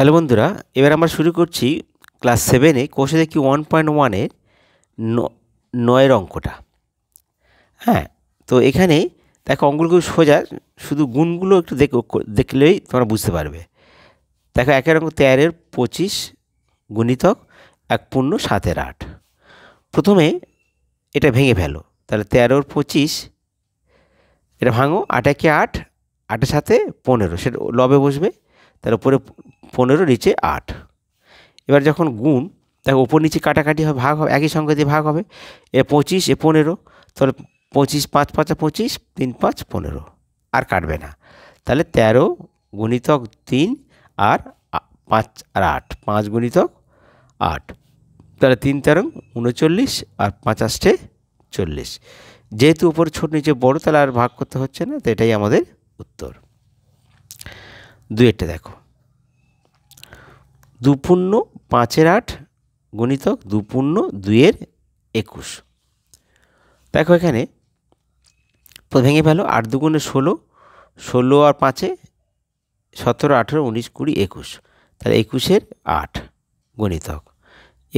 hello বন্ধুরা এবার আমরা শুরু করছি ক্লাস সেভেনে কোষে দেখি ওয়ান পয়েন্ট ওয়ানের নয়ের অঙ্কটা হ্যাঁ তো এখানে দেখো অঙ্কগুলো খুব সোজা শুধু গুণগুলো একটু দেখ দেখলেই তোমরা বুঝতে পারবে দেখো একের অঙ্ক তেরোর পঁচিশ গুণিতক এক পূর্ণ সাতের আট প্রথমে এটা ভেঙে ফেলো তাহলে তেরোর পঁচিশ এটা ভাঙো আট আটাকে আট আটের সাথে পনেরো সেটা লবে বসবে তার উপরে পনেরো নিচে আট এবার যখন গুণ তাকে ওপর নিচে কাটাকাটি হবে ভাগ হবে একই সঙ্গে দিয়ে ভাগ হবে এ পঁচিশ এ পনেরো তাহলে পঁচিশ পাঁচ পাঁচ পঁচিশ তিন পাঁচ পনেরো আর কাটবে না তাহলে তেরো গুণিতক তিন আর পাঁচ আর আট পাঁচ গুণিতক আট তাহলে তিন তেরো উনচল্লিশ আর আষ্টে চল্লিশ যেহেতু উপর ছোট নিচে বড় তাহলে আর ভাগ করতে হচ্ছে না তো এটাই আমাদের উত্তর দুয়েরটা দেখো দুপূর্ণ পাঁচের আট গণিতক দুপূর্ণ দুয়ের একুশ দেখো এখানে ভেঙে ফেলো আট দুগুণে ষোলো ষোলো আর পাঁচে সতেরো আঠেরো উনিশ কুড়ি একুশ তাহলে একুশের আট গণিতক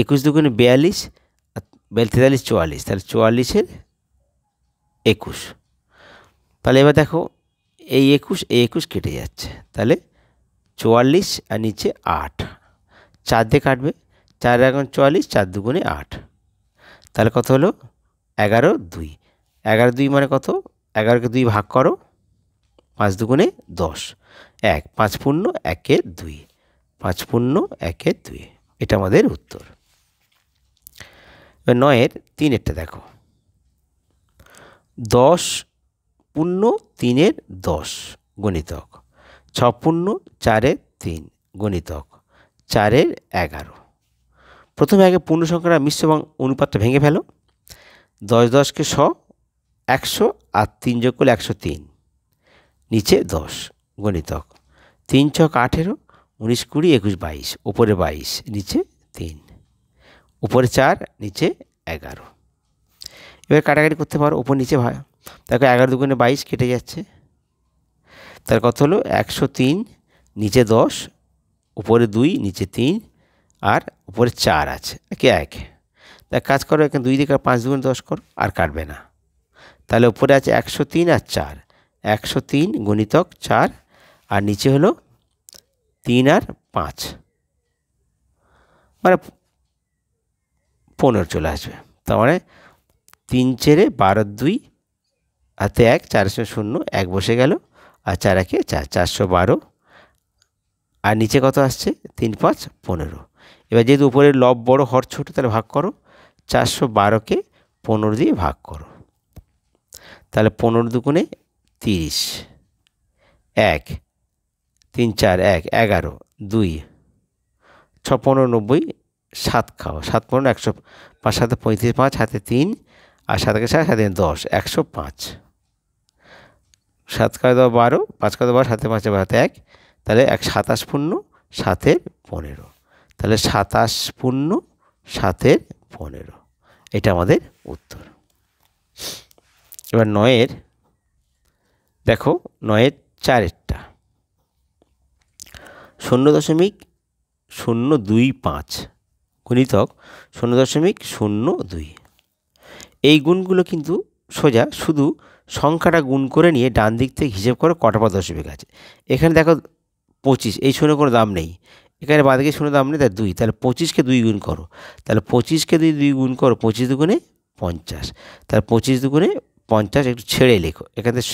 একুশ দুগুণে বিয়াল্লিশ তেতাল্লিশ চুয়াল্লিশ তাহলে চুয়াল্লিশের একুশ তাহলে এবার দেখো এই একুশ এই একুশ কেটে যাচ্ছে তাহলে চুয়াল্লিশ আর নিচে আট চার দিয়ে কাটবে চার এখন চুয়াল্লিশ চার দুগুণে আট তাহলে কত হলো এগারো দুই এগারো দুই মানে কত এগারোকে দুই ভাগ করো পাঁচ দুগুণে দশ এক পাঁচ পূর্ণ একে দুই পাঁচ পূর্ণ একে দুই এটা আমাদের উত্তর এবার নয়ের তিনেরটা দেখো দশ পূর্ণ তিনের দশ গণিতক ছপূর্ণ চারের তিন গণিতক চারের এগারো প্রথমে আগে পূর্ণ সংখ্যাটা মিশ্র এবং অনুপাতটা ভেঙে ফেলো দশ দশকে শ একশো আর তিন যোগ করলে একশো তিন নিচে দশ গণিতক তিন ছক আঠেরো উনিশ কুড়ি একুশ বাইশ ওপরে বাইশ নিচে তিন উপরে চার নিচে এগারো এবার কাটাকাটি করতে পারো ওপর নিচে দেখো এগারো দুগুণে বাইশ কেটে যাচ্ছে তার কত হলো একশো তিন নিচে দশ উপরে দুই নিচে তিন আর উপরে চার আছে একে এক তার কাজ করো এখানে দুই দিকে পাঁচ দুগুণ দশ করো আর কাটবে না তাহলে উপরে আছে একশো তিন আর চার একশো তিন গণিতক চার আর নিচে হলো তিন আর পাঁচ মানে পনেরো চলে আসবে তার মানে তিন চেরে বারো দুই হাতে এক চারশো শূন্য এক বসে গেল আর চার একে চার চারশো বারো আর নিচে কত আসছে তিন পাঁচ পনেরো এবার যেহেতু উপরে লব বড় হর ছোট তাহলে ভাগ করো চারশো বারোকে পনেরো দিয়ে ভাগ করো তাহলে পনেরো দুগুণে তিরিশ এক তিন চার এক এগারো দুই ছ পনেরো নব্বই সাত খাও সাত পনেরো একশো পাঁচ সাথে পঁয়ত্রিশ পাঁচ হাতে তিন আর সাত সাত হাতে দশ একশো পাঁচ সাত কাজ দেওয়া বারো পাঁচ কাজ বারো সাতে পাঁচে বারোতে এক তাহলে এক সাতাশ পূর্ণ সাতের পনেরো তাহলে সাতাশ পূর্ণ সাতের পনেরো এটা আমাদের উত্তর এবার নয়ের দেখো নয়ের চারেরটা শূন্য দশমিক শূন্য দুই পাঁচ গুণিতক শূন্য দশমিক শূন্য দুই এই গুণগুলো কিন্তু সোজা শুধু সংখ্যাটা গুণ করে নিয়ে ডান দিক থেকে হিসেব করো কটা পর দশমিক আছে এখানে দেখো পঁচিশ এই শূন্য কোনো দাম নেই এখানে বাদিকে শূন্য দাম নেই তার দুই তাহলে পঁচিশকে দুই গুণ করো তাহলে পঁচিশকে দুই দুই গুণ করো পঁচিশ দুগুণে পঞ্চাশ তাহলে পঁচিশ দুগুণে পঞ্চাশ একটু ছেড়ে লেখো এখান থেকে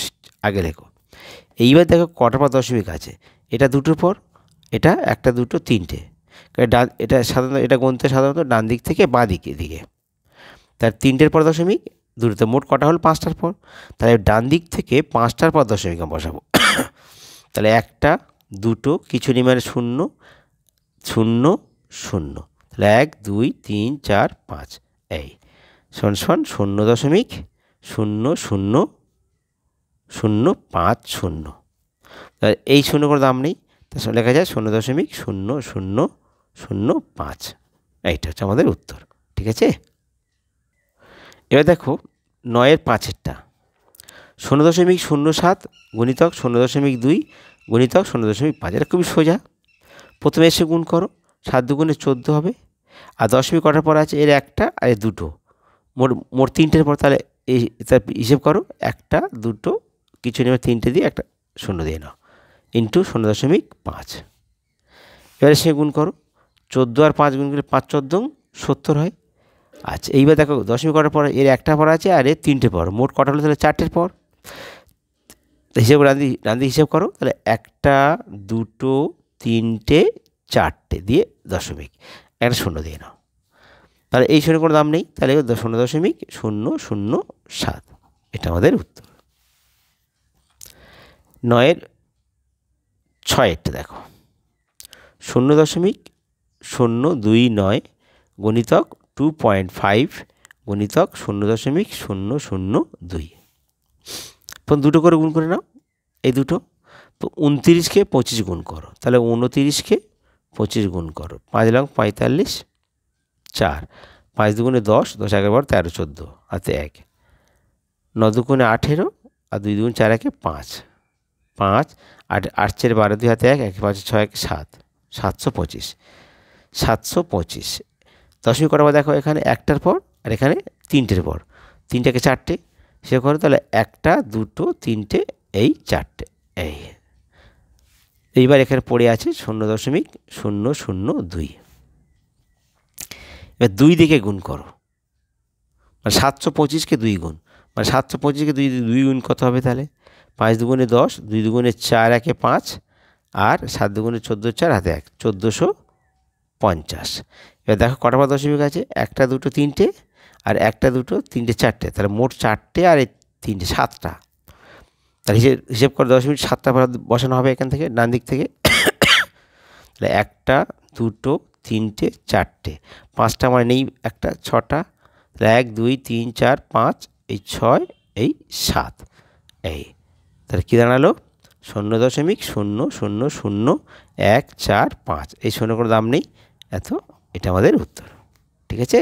আগে লেখো এইবার দেখো কটা পর দশমিক আছে এটা দুটোর পর এটা একটা দুটো তিনটে ডান এটা সাধারণত এটা গুনতে সাধারণত ডান দিক থেকে বাঁ দিকে দিকে তার তিনটের পর দশমিক দূরত্ব মোট কটা হল পাঁচটার পর তাহলে ডান দিক থেকে পাঁচটার পর দশমিক বসাবো তাহলে একটা দুটো কিছু নিমানে শূন্য শূন্য শূন্য তাহলে এক দুই তিন চার পাঁচ এই শোন শোন শূন্য দশমিক শূন্য শূন্য শূন্য পাঁচ শূন্য তাহলে এই শূন্য কোনো দাম নেই তার সঙ্গে লেখা যায় শূন্য দশমিক শূন্য শূন্য শূন্য পাঁচ এইটা হচ্ছে আমাদের উত্তর ঠিক আছে এবার দেখো নয়ের পাঁচেরটা শূন্য দশমিক শূন্য সাত গুণিতক শূন্য দশমিক দুই গুণিতক শূন্য দশমিক পাঁচ এটা খুবই সোজা প্রথমে এসে গুণ করো সাত দুগুণে চোদ্দো হবে আর দশমিক কটার পর আছে এর একটা আর এর দুটো মোট মোট তিনটের পর তাহলে এই তার হিসেব করো একটা দুটো কিছু নেবে তিনটে দিয়ে একটা শূন্য দিয়ে নাও ইন্টু শূন্য দশমিক পাঁচ এবারে সে গুণ করো চোদ্দো আর পাঁচ গুণ করলে পাঁচ চোদ্দ সত্তর হয় আচ্ছা এইবার দেখো দশমিক কটার পর এর একটা পর আছে আর এর তিনটে পর মোট কটা হলো তাহলে চারটের পর হিসেব রাঁধি রাঁধি হিসেব করো তাহলে একটা দুটো তিনটে চারটে দিয়ে দশমিক একটা শূন্য দিয়ে নাও তাহলে এই শূন্য কোনো দাম নেই তাহলে শূন্য দশমিক শূন্য শূন্য সাত এটা আমাদের উত্তর নয়ের ছয়েরটা দেখো শূন্য দশমিক শূন্য দুই নয় গণিতক টু পয়েন্ট ফাইভ গণিতক শূন্য দশমিক শূন্য শূন্য দুই প্রথম দুটো করে গুণ করে নাও এই দুটো তো উনতিরিশকে পঁচিশ গুণ করো তাহলে উনতিরিশকে পঁচিশ গুণ করো পাঁচ লং পঁয়তাল্লিশ চার পাঁচ দুগুণে দশ দশ এগারো বারো তেরো চোদ্দো হাতে এক ন দুগুণে আঠেরো আর দুই দুগুণ চার একে পাঁচ পাঁচ আট আট চার বারো দুই হাতে এক এক পাঁচ ছয় এক সাত সাতশো পঁচিশ সাতশো পঁচিশ দশমিক কটা পর দেখো এখানে একটার পর আর এখানে তিনটের পর তিনটাকে চারটে সে করো তাহলে একটা দুটো তিনটে এই চারটে এই এইবার এখানে পড়ে আছে শূন্য দশমিক শূন্য শূন্য দুই এবার দুই দিকে গুণ করো মানে সাতশো পঁচিশকে দুই গুণ মানে সাতশো পঁচিশকে দুই দুই গুণ কত হবে তাহলে পাঁচ দুগুণে দশ দুই দুগুণে চার একে পাঁচ আর সাত দুগুণে চোদ্দো চার হাতে এক চোদ্দোশো পঞ্চাশ এবার দেখো কটা পর দশমিক আছে একটা দুটো তিনটে আর একটা দুটো তিনটে চারটে তাহলে মোট চারটে আর এই তিনটে সাতটা তাহলে হিসেব হিসেব করে দশ মিনিট সাতটা পর বসানো হবে এখান থেকে ডান দিক থেকে তাহলে একটা দুটো তিনটে চারটে পাঁচটা মানে নেই একটা ছটা তাহলে এক দুই তিন চার পাঁচ এই ছয় এই সাত এই তাহলে কী দাঁড়ালো শূন্য দশমিক শূন্য শূন্য শূন্য এক চার পাঁচ এই শূন্য কোনো দাম নেই এত এটা আমাদের উত্তর ঠিক আছে